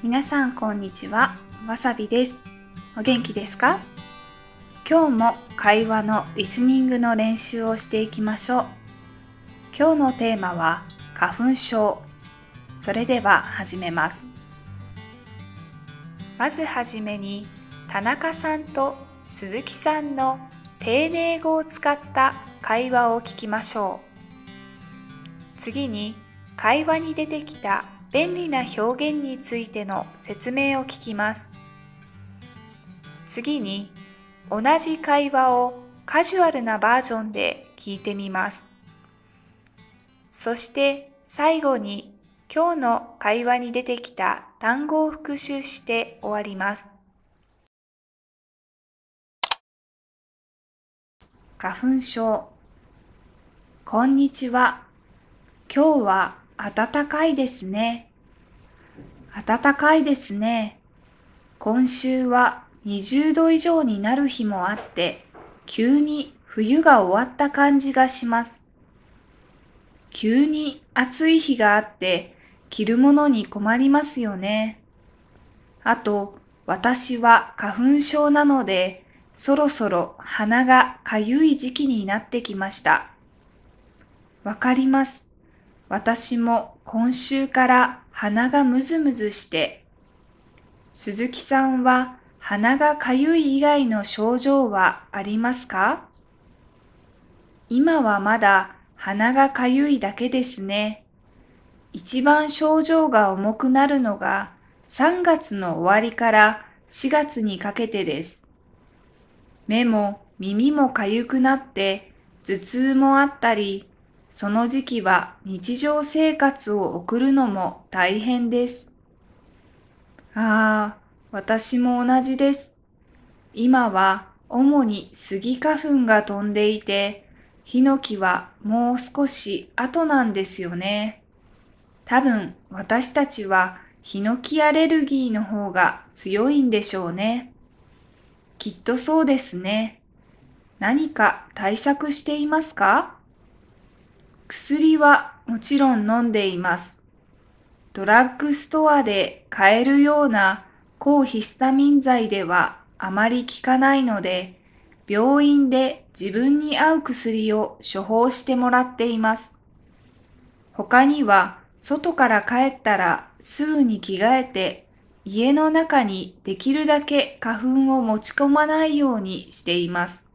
皆さんこんにちはわさびですお元気ですか今日も会話のリスニングの練習をしていきましょう今日のテーマは花粉症それでは始めますまずはじめに田中さんと鈴木さんの丁寧語を使った会話を聞きましょう次に会話に出てきた便利な表現についての説明を聞きます。次に、同じ会話をカジュアルなバージョンで聞いてみます。そして最後に今日の会話に出てきた単語を復習して終わります。花粉症こんにちは。今日は暖かいですね。暖かいですね。今週は20度以上になる日もあって、急に冬が終わった感じがします。急に暑い日があって、着るものに困りますよね。あと、私は花粉症なので、そろそろ鼻がかゆい時期になってきました。わかります。私も今週から鼻がムズムズして、鈴木さんは鼻がかゆい以外の症状はありますか今はまだ鼻がかゆいだけですね。一番症状が重くなるのが3月の終わりから4月にかけてです。目も耳もかゆくなって頭痛もあったりその時期は日常生活を送るのも大変です。ああ、私も同じです。今は主にスギ花粉が飛んでいて、ヒノキはもう少し後なんですよね。多分私たちはヒノキアレルギーの方が強いんでしょうね。きっとそうですね。何か対策していますか薬はもちろん飲んでいます。ドラッグストアで買えるような抗ヒスタミン剤ではあまり効かないので、病院で自分に合う薬を処方してもらっています。他には、外から帰ったらすぐに着替えて、家の中にできるだけ花粉を持ち込まないようにしています。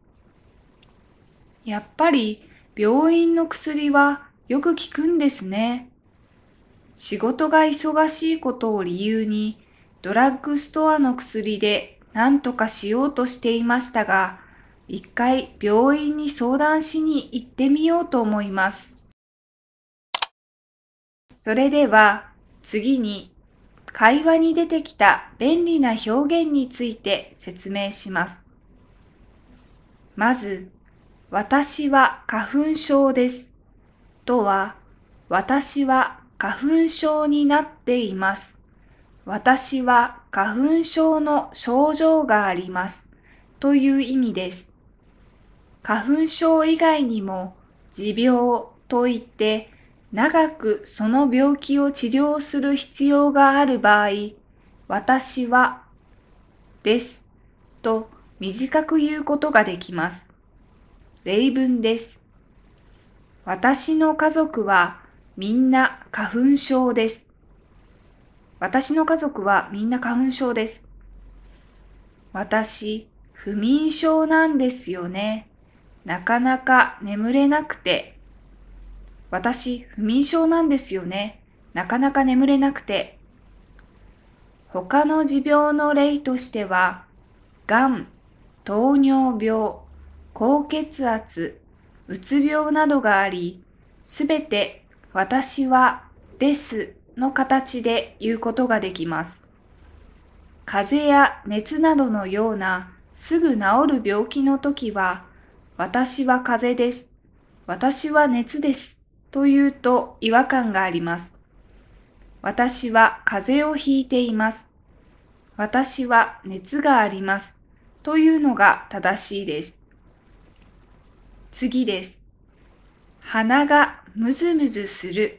やっぱり病院の薬はよく効くんですね。仕事が忙しいことを理由に、ドラッグストアの薬で何とかしようとしていましたが、一回病院に相談しに行ってみようと思います。それでは次に会話に出てきた便利な表現について説明します。まず私は花粉症です。とは、私は花粉症になっています。私は花粉症の症状があります。という意味です。花粉症以外にも持病といって長くその病気を治療する必要がある場合、私はですと短く言うことができます。例文です。私の家族はみんな花粉症です。私の家族はみんな花粉症です。私、不眠症なんですよね。なかなか眠れなくて。私、不眠症なんですよね。なかなか眠れなくて。他の持病の例としては、がん、糖尿病、高血圧、うつ病などがあり、すべて私はですの形で言うことができます。風邪や熱などのようなすぐ治る病気の時は、私は風邪です。私は熱です。というと違和感があります。私は風邪をひいています。私は熱があります。というのが正しいです。次です。鼻がむずむずする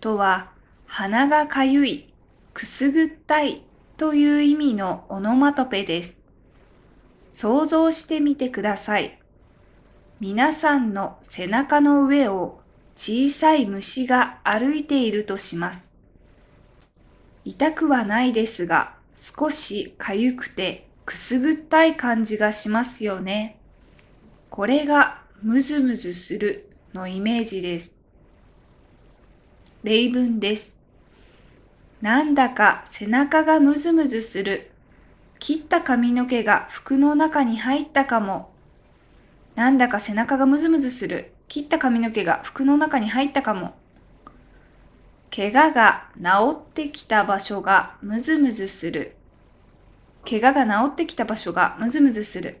とは、鼻がかゆい、くすぐったいという意味のオノマトペです。想像してみてください。皆さんの背中の上を小さい虫が歩いているとします。痛くはないですが、少しかゆくてくすぐったい感じがしますよね。これがムズムズするのイメージです。例文です。なんだか背中がムズムズする。切った髪の毛が服の中に入ったかも。なんだか背中がムズムズする。切った髪の毛が服の中に入ったかも。怪我が治ってきた場所がムズムズする。怪我が治ってきた場所がムズムズする。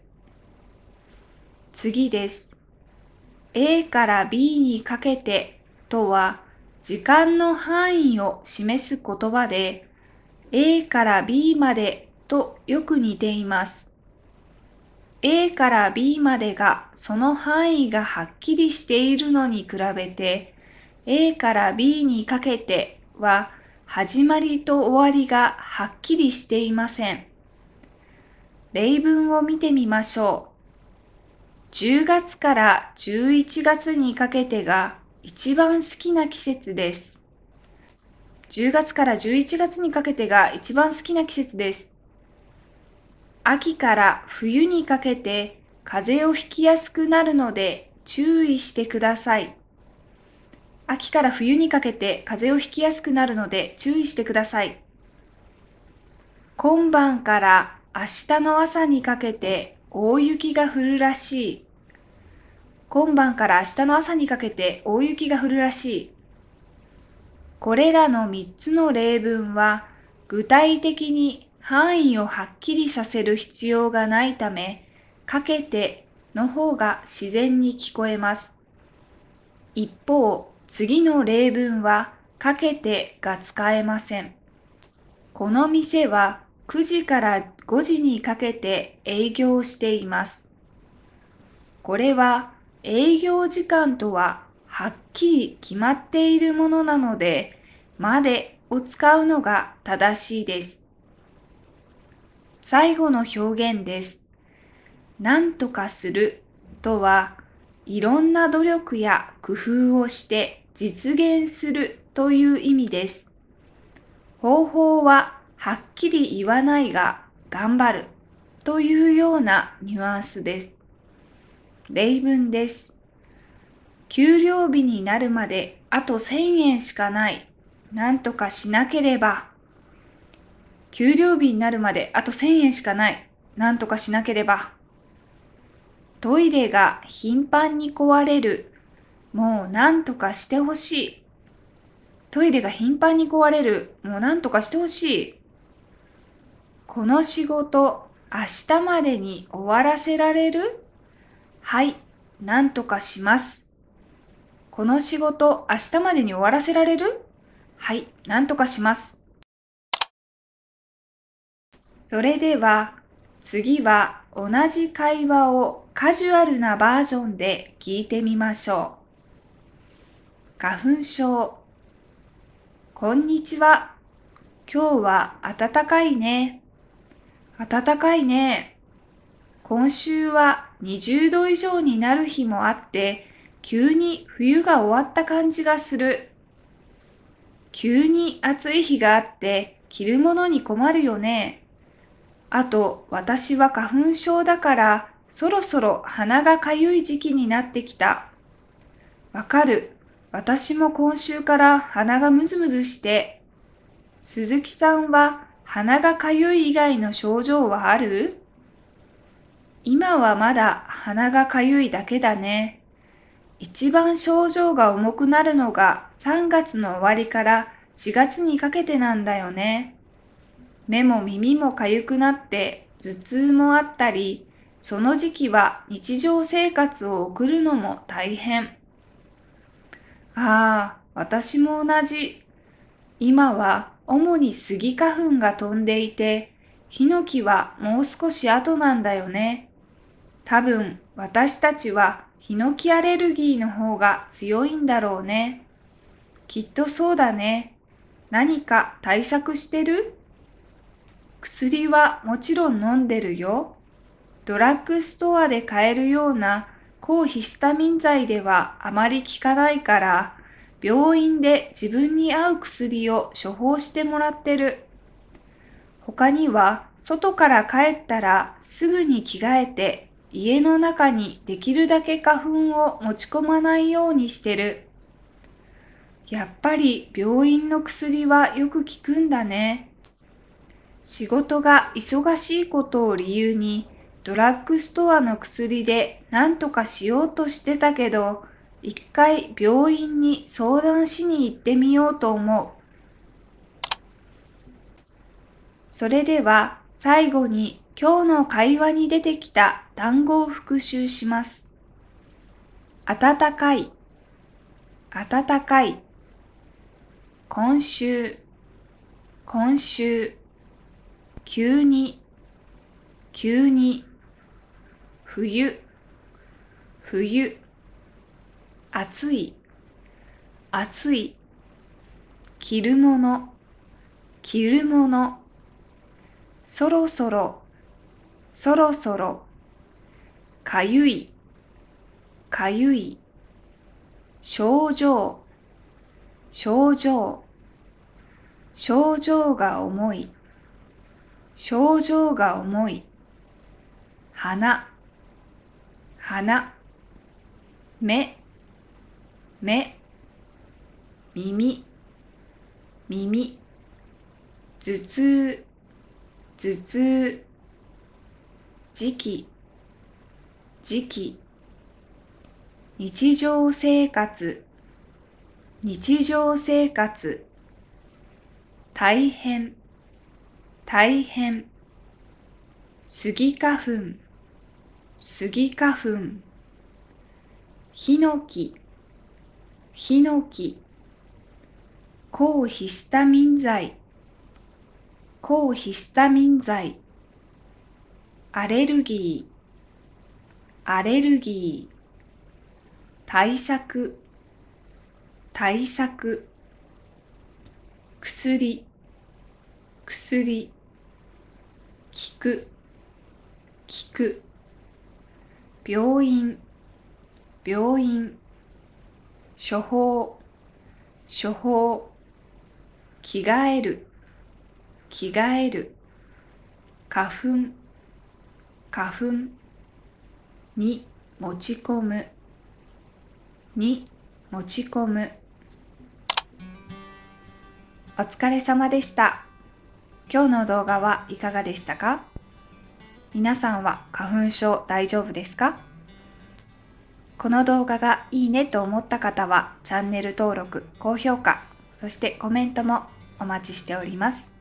次です。A から B にかけてとは時間の範囲を示す言葉で A から B までとよく似ています。A から B までがその範囲がはっきりしているのに比べて A から B にかけては始まりと終わりがはっきりしていません。例文を見てみましょう。10月から11月にかけてが一番好きな季節です。10月から11月にかけてが一番好きな季節です。秋から冬にかけて風邪をひきやすくなるので注意してください。秋から冬にかけて風邪をひきやすくなるので注意してください。今晩から明日の朝にかけて大雪が降るらしい。今晩から明日の朝にかけて大雪が降るらしい。これらの3つの例文は具体的に範囲をはっきりさせる必要がないため、かけての方が自然に聞こえます。一方、次の例文はかけてが使えません。この店は9時から5時にかけて営業しています。これは営業時間とははっきり決まっているものなので、までを使うのが正しいです。最後の表現です。何とかするとは、いろんな努力や工夫をして実現するという意味です。方法ははっきり言わないが頑張るというようなニュアンスです。例文です。給料日になるまであと1000円しかない。なんとかしなければ。給料日になるまであと1000円しかない。なんとかしなければ。トイレが頻繁に壊れる。もうなんとかしてほしい。トイレが頻繁に壊れる。もうなんとかしてほしい。この仕事、明日までに終わらせられるはい、なんとかします。この仕事、明日までに終わらせられるはい、なんとかします。それでは、次は同じ会話をカジュアルなバージョンで聞いてみましょう。花粉症。こんにちは。今日は暖かいね。暖かいね。今週は20度以上になる日もあって、急に冬が終わった感じがする。急に暑い日があって、着るものに困るよね。あと、私は花粉症だから、そろそろ鼻がかゆい時期になってきた。わかる。私も今週から鼻がムズムズして。鈴木さんは鼻がかゆい以外の症状はある今はまだ鼻がかゆいだけだね。一番症状が重くなるのが3月の終わりから4月にかけてなんだよね。目も耳もかゆくなって頭痛もあったり、その時期は日常生活を送るのも大変。ああ、私も同じ。今は主にスギ花粉が飛んでいて、ヒノキはもう少し後なんだよね。多分私たちはヒノキアレルギーの方が強いんだろうね。きっとそうだね。何か対策してる薬はもちろん飲んでるよ。ドラッグストアで買えるような抗ヒスタミン剤ではあまり効かないから、病院で自分に合う薬を処方してもらってる。他には、外から帰ったらすぐに着替えて、家の中にできるだけ花粉を持ち込まないようにしてる。やっぱり病院の薬はよく効くんだね。仕事が忙しいことを理由に、ドラッグストアの薬で何とかしようとしてたけど、一回病院に相談しに行ってみようと思う。それでは最後に今日の会話に出てきた単語を復習します。暖かい、暖かい。今週、今週。急に、急に。冬、冬。暑い、暑い。着るもの、着るもの。そろそろ、そろそろ。かゆい、かゆい。症状、症状。症状が重い、症状が重い。花、花。目、目耳耳頭痛頭痛時期時期日常生活日常生活大変大変スギ花粉スギ花粉ヒノキヒノキ、抗ヒスタミン剤、抗ヒスタミン剤、アレルギー、アレルギー、対策、対策、薬、薬、聞く、聞く、病院、病院、処方、処方、着替える、着替える、花粉、花粉、に持ち込む、に持ち込む。お疲れ様でした。今日の動画はいかがでしたか皆さんは花粉症大丈夫ですかこの動画がいいねと思った方はチャンネル登録、高評価、そしてコメントもお待ちしております。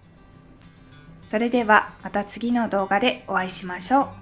それではまた次の動画でお会いしましょう。